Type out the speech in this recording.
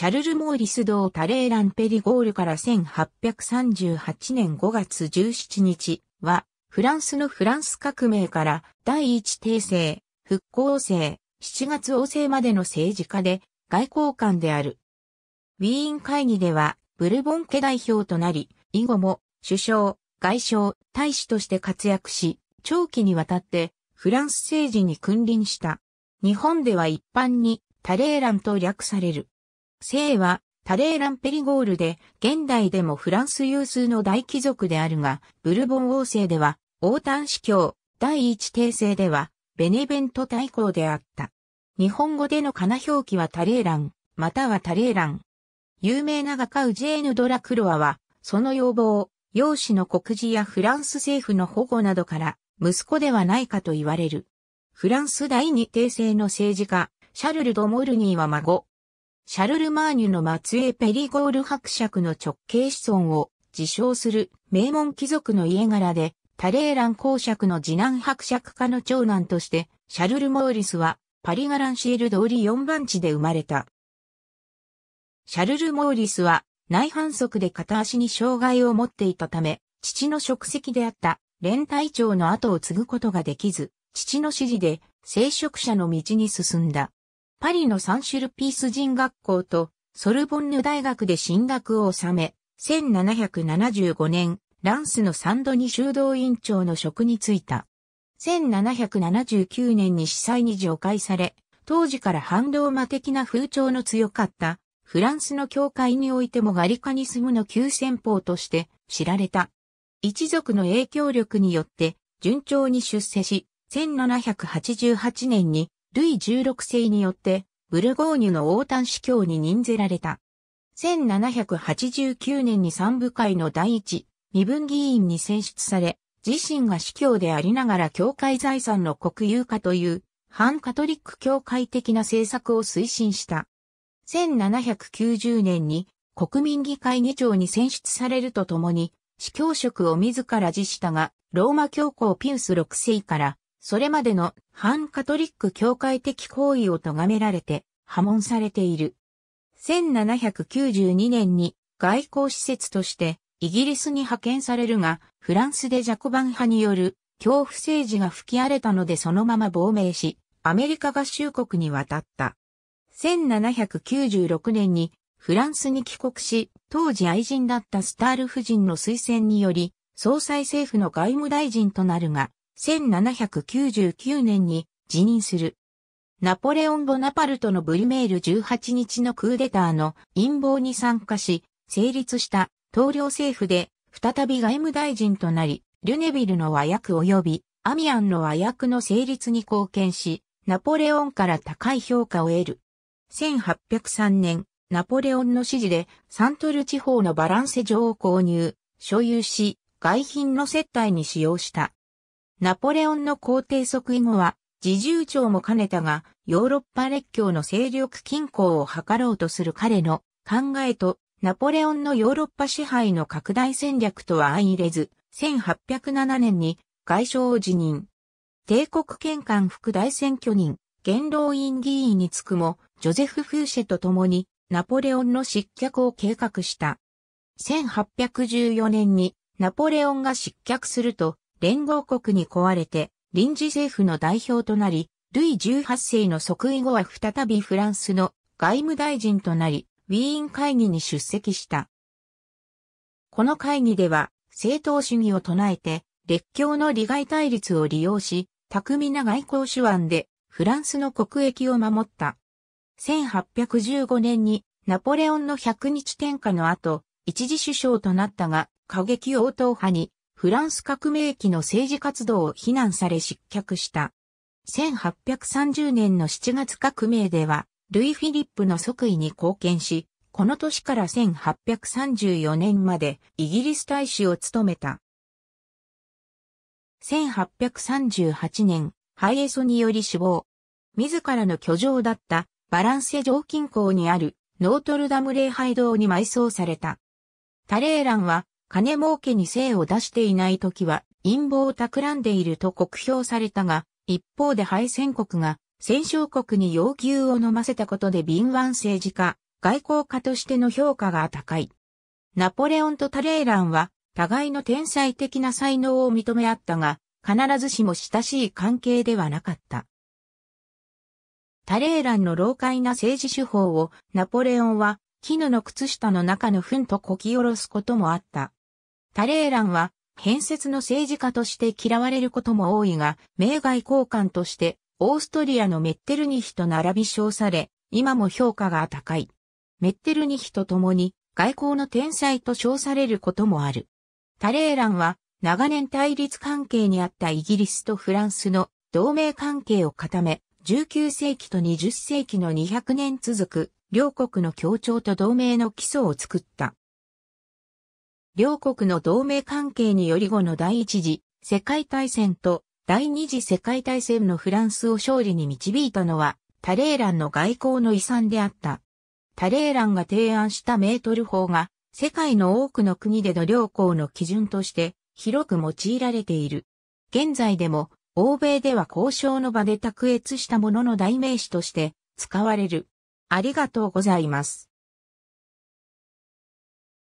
シャルル・モーリスドー・タレーランペリゴールから1838年5月17日は、フランスのフランス革命から第一帝政、復興政、7月王政までの政治家で外交官である。ウィーン会議ではブルボン家代表となり、以後も首相、外相、大使として活躍し、長期にわたってフランス政治に君臨した。日本では一般にタレーランと略される。姓はタレーランペリゴールで、現代でもフランス有数の大貴族であるが、ブルボン王政では、王丹司教、第一帝政では、ベネベント大公であった。日本語での金表記はタレーラン、またはタレーラン。有名な画家ウジェーヌ・ドラクロアは、その要望、容姿の告示やフランス政府の保護などから、息子ではないかと言われる。フランス第二帝政の政治家、シャルル・ド・モルニーは孫、シャルルマーニュの末裔ペリゴール伯爵の直系子孫を自称する名門貴族の家柄で、タレーラン公爵の次男伯爵家の長男として、シャルル・モーリスはパリガランシール通り4番地で生まれた。シャルル・モーリスは内反則で片足に障害を持っていたため、父の職責であった連隊長の後を継ぐことができず、父の指示で聖職者の道に進んだ。パリのサンシュルピース人学校とソルボンヌ大学で進学を収め、1775年、ランスのサンドニ修道院長の職に就いた。1779年に司祭に除外され、当時から反動魔的な風潮の強かった、フランスの教会においてもガリカに住むの急先鋒として知られた。一族の影響力によって順調に出世し、1788年にルイ16世によって、ブルゴーニュの王丹司教に任ぜられた。1789年に三部会の第一、身分議員に選出され、自身が司教でありながら教会財産の国有化という、反カトリック教会的な政策を推進した。1790年に国民議会議長に選出されるとともに、司教職を自ら辞したが、ローマ教皇ピウス6世からそれまでの反カトリック教会的行為を咎められて破門されている。1792年に外交施設としてイギリスに派遣されるが、フランスでジャコバン派による恐怖政治が吹き荒れたのでそのまま亡命し、アメリカ合衆国に渡った。1796年にフランスに帰国し、当時愛人だったスタール夫人の推薦により、総裁政府の外務大臣となるが、1799年に辞任する。ナポレオン・ボナパルトのブリメール18日のクーデターの陰謀に参加し、成立した統領政府で再び外務大臣となり、ルネビルの和訳及びアミアンの和訳の成立に貢献し、ナポレオンから高い評価を得る。1803年、ナポレオンの指示でサントル地方のバランセ城を購入、所有し、外品の接待に使用した。ナポレオンの皇帝即位後は、自重長も兼ねたが、ヨーロッパ列強の勢力均衡を図ろうとする彼の考えと、ナポレオンのヨーロッパ支配の拡大戦略とは相入れず、1807年に外相を辞任。帝国権官副大選挙人、元老院議員につくも、ジョゼフ・フーシェと共に、ナポレオンの失脚を計画した。1814年にナポレオンが失脚すると、連合国に壊れて臨時政府の代表となり、ルイ18世の即位後は再びフランスの外務大臣となり、ウィーン会議に出席した。この会議では、政党主義を唱えて、列強の利害対立を利用し、巧みな外交手腕でフランスの国益を守った。1815年にナポレオンの100日天下の後、一時首相となったが、過激応答派にフランス革命期の政治活動を非難され失脚した。1830年の7月革命では、ルイ・フィリップの即位に貢献し、この年から1834年までイギリス大使を務めた。1838年、イエソにより死亡。自らの居城だったバランセ上近郊にあるノートルダム礼拝堂に埋葬された。タレーランは金儲けに精を出していない時は陰謀を企んでいると酷評されたが、一方で敗戦国が戦勝国に要求を飲ませたことで敏腕政治家、外交家としての評価が高い。ナポレオンとタレーランは互いの天才的な才能を認め合ったが、必ずしも親しい関係ではなかった。タレーランの老快な政治手法をナポレオンは絹の靴下の中の糞とこき下ろすこともあった。タレーランは、変節の政治家として嫌われることも多いが、名外交換として、オーストリアのメッテルニヒと並び称され、今も評価が高い。メッテルニヒと共に、外交の天才と称されることもある。タレーランは、長年対立関係にあったイギリスとフランスの同盟関係を固め、19世紀と20世紀の200年続く両国の協調と同盟の基礎を作った。両国の同盟関係により後の第一次世界大戦と第二次世界大戦のフランスを勝利に導いたのはタレーランの外交の遺産であった。タレーランが提案したメートル法が世界の多くの国での両校の基準として広く用いられている。現在でも欧米では交渉の場で卓越したものの代名詞として使われる。ありがとうございます。